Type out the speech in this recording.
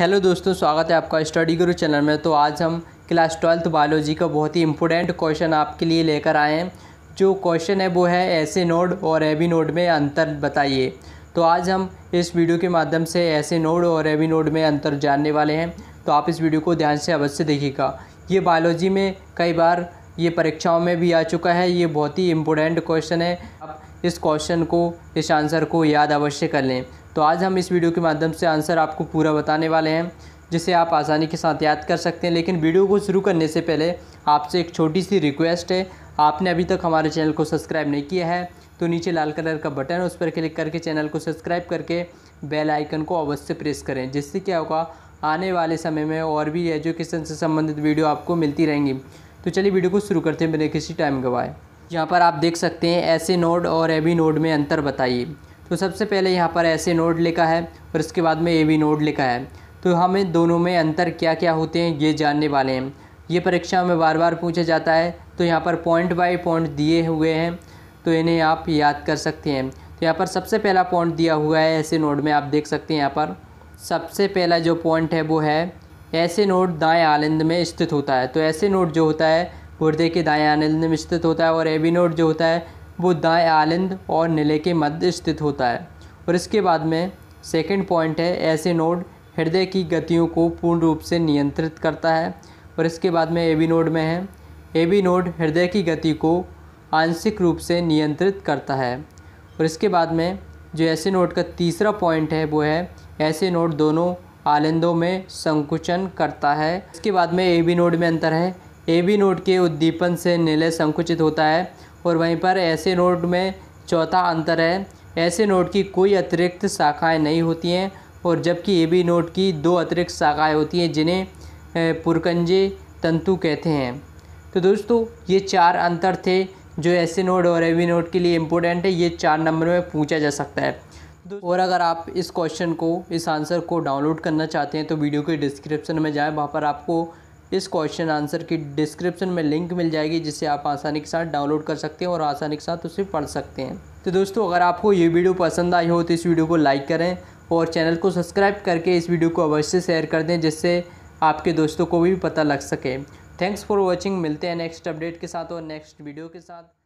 hello दोस्तों स्वागत है आपका स्टडी गुरु चैनल में तो आज हम क्लास ट्वेल्थ बायोलॉजी का बहुत ही इम्पोर्टेंट क्वेश्चन आपके लिए लेकर आए हैं जो क्वेश्चन है वो है ऐसे नोड और एवी नोड में अंतर बताइए तो आज हम इस वीडियो के माध्यम से ऐसे नोड और एवी नोड में अंतर जानने वाले हैं तो आप इस वीडियो को ध्यान से अवश्य देखिएगा ये बायोलॉजी में कई बार ये परीक्षाओं में भी आ चुका है ये बहुत ही इम्पोर्टेंट क्वेश्चन है आप इस क्वेश्चन को इस आंसर को याद अवश्य कर लें तो आज हम इस वीडियो के माध्यम से आंसर आपको पूरा बताने वाले हैं जिसे आप आसानी के साथ याद कर सकते हैं लेकिन वीडियो को शुरू करने से पहले आपसे एक छोटी सी रिक्वेस्ट है आपने अभी तक हमारे चैनल को सब्सक्राइब नहीं किया है तो नीचे लाल कलर का बटन है उस पर क्लिक करके चैनल को सब्सक्राइब करके बेल आइकन को अवश्य प्रेस करें जिससे क्या होगा आने वाले समय में और भी एजुकेशन से संबंधित वीडियो आपको मिलती रहेंगी तो चलिए वीडियो को शुरू करते हैं बिना किसी टाइम गवाए यहाँ पर आप देख सकते हैं ऐसे नोड और ए वी नोड में अंतर बताइए तो सबसे पहले यहाँ पर ऐसे नोड लिखा है और इसके बाद में ए वी नोड लिखा है तो हमें दोनों में अंतर क्या क्या होते हैं ये जानने वाले हैं ये परीक्षा में बार बार पूछा जाता है तो यहाँ पर पॉइंट बाय पॉइंट दिए हुए हैं तो इन्हें आप याद कर सकते हैं तो यहाँ पर सबसे पहला पॉइंट दिया हुआ है ऐसे नोड में आप देख सकते हैं यहाँ पर सबसे पहला जो पॉइंट है वो है ऐसे नोड दाएं आलिंद में स्थित होता है तो ऐसे नोड जो होता है गुर्दे के दाएँ आनंद में स्थित होता है और एबिनोड जो होता है वो दाएँ आलिंद और नीले के मध्य स्थित होता है और इसके बाद में सेकेंड पॉइंट है ऐसे नोड हृदय की गतियों को पूर्ण रूप से नियंत्रित करता है और इसके बाद में ए बी नोड में है ए बी नोड हृदय की गति को आंशिक रूप से नियंत्रित करता है और इसके बाद में जो ऐसे नोड का तीसरा पॉइंट है वो है ऐसे नोड दोनों आलिंदों में संकुचन करता है इसके बाद में ए बी नोड में अंतर है ए बी नोड के उद्दीपन से निलय संकुचित होता है और वहीं पर ऐसे नोड में चौथा अंतर है ऐसे नोड की कोई अतिरिक्त शाखाएं नहीं होती हैं और जबकि ए बी नोड की दो अतिरिक्त शाखाएं होती हैं जिन्हें पुरकंजे तंतु कहते हैं तो दोस्तों ये चार अंतर थे जो ऐसे नोड और ए बी नोड के लिए इम्पोर्टेंट है ये चार नंबर में पूछा जा सकता है और अगर आप इस क्वेश्चन को इस आंसर को डाउनलोड करना चाहते हैं तो वीडियो के डिस्क्रिप्शन में जाएँ वहाँ पर आपको इस क्वेश्चन आंसर की डिस्क्रिप्शन में लिंक मिल जाएगी जिसे आप आसानी के साथ डाउनलोड कर सकते हैं और आसानी के साथ उसे पढ़ सकते हैं तो दोस्तों अगर आपको ये वीडियो पसंद आई हो तो इस वीडियो को लाइक करें और चैनल को सब्सक्राइब करके इस वीडियो को अवश्य शेयर कर दें जिससे आपके दोस्तों को भी पता लग सके थैंक्स फॉर वॉचिंग मिलते हैं नेक्स्ट अपडेट के साथ और नेक्स्ट वीडियो के साथ